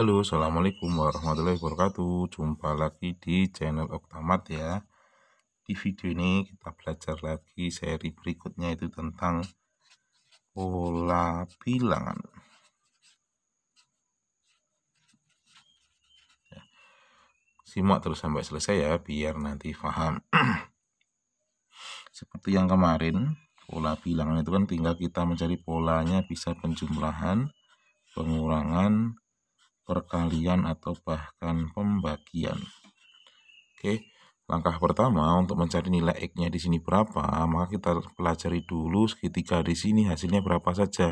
Halo, Assalamualaikum warahmatullahi wabarakatuh Jumpa lagi di channel Oktamat ya Di video ini kita belajar lagi seri berikutnya itu tentang Pola bilangan ya. Simak terus sampai selesai ya biar nanti paham Seperti yang kemarin Pola bilangan itu kan tinggal kita mencari polanya bisa penjumlahan pengurangan perkalian atau bahkan pembagian. Oke, langkah pertama untuk mencari nilai X-nya di sini berapa, maka kita pelajari dulu segitiga di sini hasilnya berapa saja.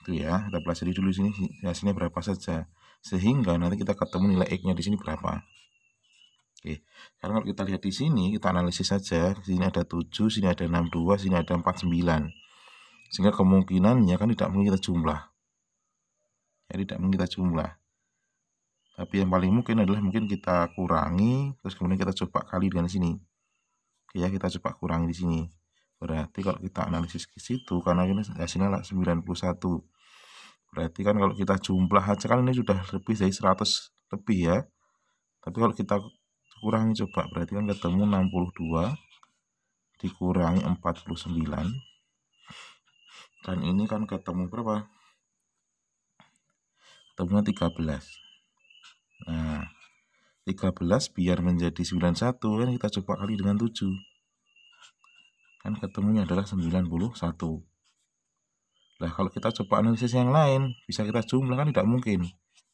Itu ya, kita pelajari dulu di sini hasilnya berapa saja. Sehingga nanti kita ketemu nilai X-nya di sini berapa. Oke, karena kalau kita lihat di sini, kita analisis saja. Di sini ada 7, sini ada 62, sini ada 49. Sehingga kemungkinannya kan tidak mungkin kita jumlah jadi ya, tidak mungkin kita jumlah tapi yang paling mungkin adalah mungkin kita kurangi terus kemudian kita coba kali dengan sini ya kita coba kurangi di sini berarti kalau kita analisis ke situ karena ini hasilnya 91 berarti kan kalau kita jumlah aja kan ini sudah lebih dari 100 lebih ya tapi kalau kita kurangi coba berarti kan ketemu 62 dikurangi 49 dan ini kan ketemu berapa temunya 13 nah 13 biar menjadi 91 kan kita coba kali dengan 7 kan ketemunya adalah 91 Nah, kalau kita coba analisis yang lain bisa kita jumlah kan tidak mungkin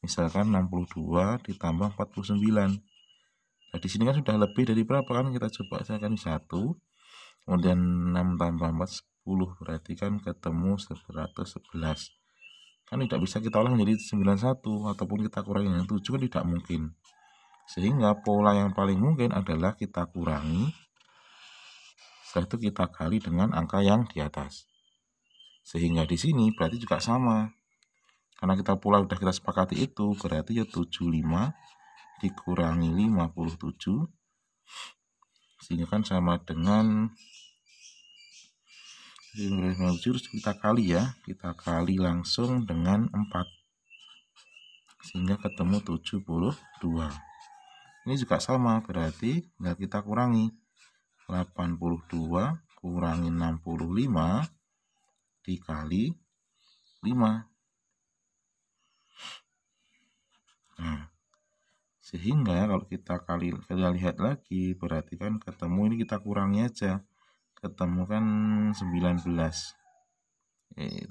misalkan 62 ditambah 49 nah di sini kan sudah lebih dari berapa kan kita coba misalkan 1 kemudian 6 tambah 4 10 berarti kan ketemu 111 kan tidak bisa kita olah menjadi 91 ataupun kita kurangi dengan 7 kan tidak mungkin sehingga pola yang paling mungkin adalah kita kurangi setelah itu kita kali dengan angka yang di atas sehingga di sini berarti juga sama karena kita pola sudah kita sepakati itu berarti ya 75 dikurangi 57 sehingga kan sama dengan kita kali ya kita kali langsung dengan 4 sehingga ketemu 72 ini juga sama berarti tinggal kita kurangi 82 kurangi 65 dikali 5 nah sehingga kalau kita kali kita lihat lagi berarti kan ketemu ini kita kurangi aja ketemu kan 19 eh, 17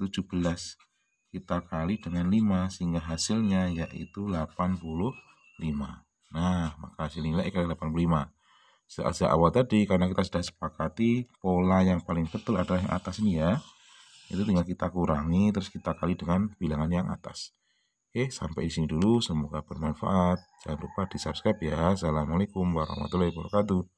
kita kali dengan 5 sehingga hasilnya yaitu 85 nah maka hasil nilai kali 85 sejak awal tadi karena kita sudah sepakati pola yang paling betul adalah yang atas ini ya itu tinggal kita kurangi terus kita kali dengan bilangan yang atas oke sampai di sini dulu semoga bermanfaat jangan lupa di subscribe ya assalamualaikum warahmatullahi wabarakatuh